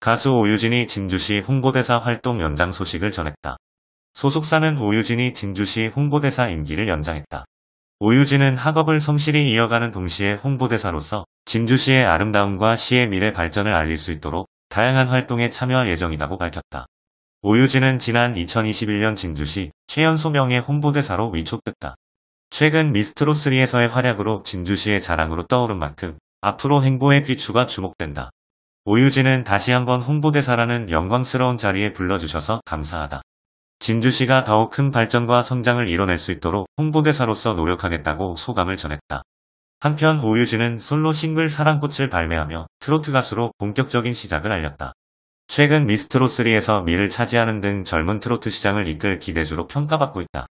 가수 오유진이 진주시 홍보대사 활동 연장 소식을 전했다. 소속사는 오유진이 진주시 홍보대사 임기를 연장했다. 오유진은 학업을 성실히 이어가는 동시에 홍보대사로서 진주시의 아름다움과 시의 미래 발전을 알릴 수 있도록 다양한 활동에 참여할 예정이라고 밝혔다. 오유진은 지난 2021년 진주시 최연소명의 홍보대사로 위촉됐다. 최근 미스트롯3에서의 활약으로 진주시의 자랑으로 떠오른 만큼 앞으로 행보의 귀추가 주목된다. 오유진은 다시 한번 홍보대사라는 영광스러운 자리에 불러주셔서 감사하다. 진주시가 더욱 큰 발전과 성장을 이뤄낼 수 있도록 홍보대사로서 노력하겠다고 소감을 전했다. 한편 오유진은 솔로 싱글 사랑꽃을 발매하며 트로트 가수로 본격적인 시작을 알렸다. 최근 미스트롯3에서 미를 차지하는 등 젊은 트로트 시장을 이끌 기대주로 평가받고 있다.